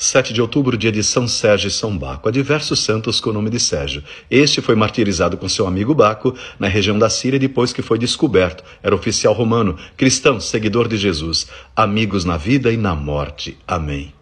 7 de outubro, dia de São Sérgio e São Baco. Há diversos santos com o nome de Sérgio. Este foi martirizado com seu amigo Baco na região da Síria depois que foi descoberto. Era oficial romano, cristão, seguidor de Jesus. Amigos na vida e na morte. Amém.